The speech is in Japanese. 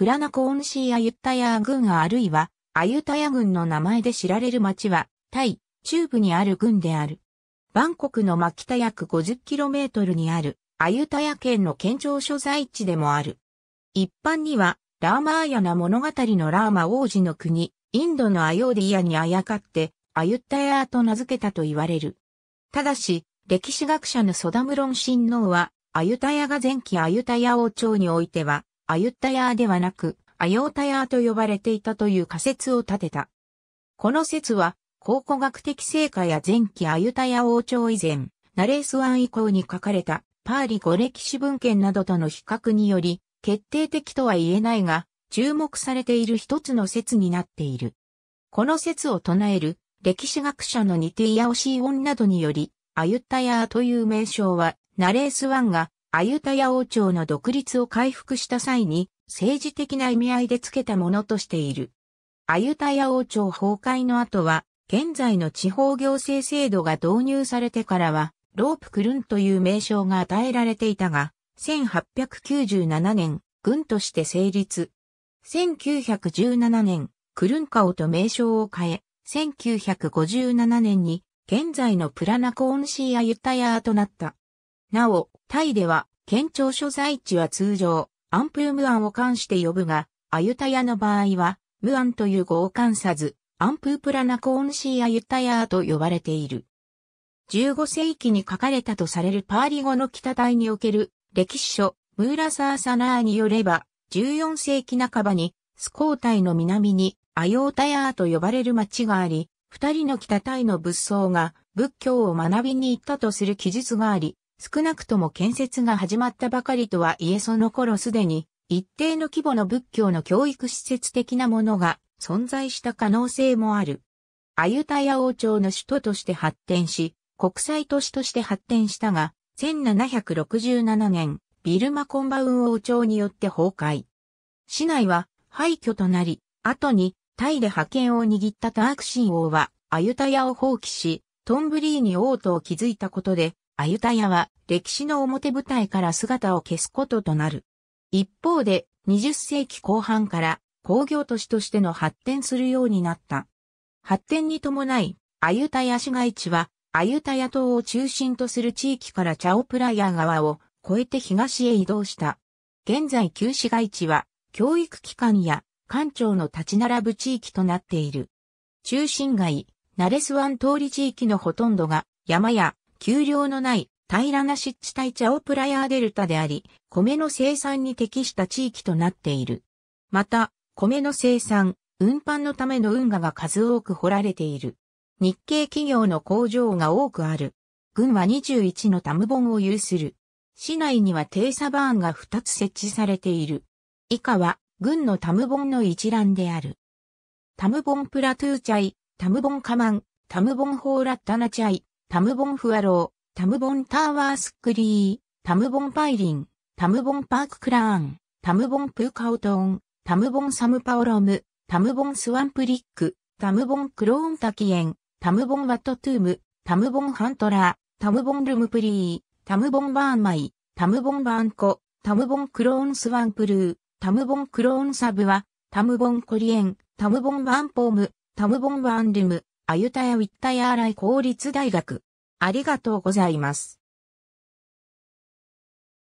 プラナコオンシーアユッタヤー郡あるいはアユタヤ軍の名前で知られる町は、タイ、中部にある軍である。バンコクのマキタ約 50km にあるアユタヤ県の県庁所在地でもある。一般には、ラーマーヤな物語のラーマ王子の国、インドのアヨーディアにあやかって、アユッタヤーと名付けたと言われる。ただし、歴史学者のソダムロン親王は、アユタヤが前期アユタヤ王朝においては、アユッタヤーではなく、アヨータヤーと呼ばれていたという仮説を立てた。この説は、考古学的成果や前期アユタヤ王朝以前、ナレースワン以降に書かれたパーリ語歴史文献などとの比較により、決定的とは言えないが、注目されている一つの説になっている。この説を唱える歴史学者のニティヤオシーオンなどにより、アユッタヤーという名称は、ナレースワンがアユタヤ王朝の独立を回復した際に政治的な意味合いで付けたものとしている。アユタヤ王朝崩壊の後は、現在の地方行政制度が導入されてからは、ロープクルンという名称が与えられていたが、1897年、軍として成立。1917年、クルンカオと名称を変え、1957年に現在のプラナコーンシーアユタヤーとなった。なお、タイでは県庁所在地は通常、アンプームアンを冠して呼ぶが、アユタヤの場合は、ムアンという語を関さず、アンプープラナコーンシーアユタヤーと呼ばれている。15世紀に書かれたとされるパーリ語の北大における歴史書、ムーラサーサナーによれば、14世紀半ばに、スコータイの南に、アヨータヤーと呼ばれる町があり、二人の北タイの仏僧が仏教を学びに行ったとする記述があり、少なくとも建設が始まったばかりとはいえその頃すでに一定の規模の仏教の教育施設的なものが存在した可能性もある。アユタヤ王朝の首都として発展し、国際都市として発展したが、1767年、ビルマコンバウン王朝によって崩壊。市内は廃墟となり、後にタイで覇権を握ったタークシン王はアユタヤを放棄し、トンブリーに王都を築いたことで、アユタヤは歴史の表舞台から姿を消すこととなる。一方で、20世紀後半から工業都市としての発展するようになった。発展に伴い、アユタヤ市街地は、アユタヤ島を中心とする地域からチャオプラヤ川を越えて東へ移動した。現在旧市街地は、教育機関や官庁の立ち並ぶ地域となっている。中心街、ナレスワン通り地域のほとんどが山や丘陵のない平らな湿地帯チャオプラヤーデルタであり、米の生産に適した地域となっている。また、米の生産、運搬のための運河が数多く掘られている。日系企業の工場が多くある。軍は21のタムボンを有する。市内には停車バーンが2つ設置されている。以下は、軍のタムボンの一覧である。タムボンプラトゥーチャイ、タムボンカマン、タムボンホーラッタナチャイ、タムボンフアロー、タムボンタワースクリー、タムボンパイリン、タムボンパーククラーン、タムボンプーカオトーン、タムボンサムパオロム、タムボンスワンプリック、タムボンクローンタキエン、タムボンワットトゥーム、タムボンハントラ、ー、タムボンルムプリー、タムボンバーンマイ、タムボンバーンコ、タムボンクローンスワンプルー、タムボンクローンサブは、タムボンコリエン、タムボンーンポーム、タムボンバーンルム、あゆたやウィッタやーライ公立大学。ありがとうございます。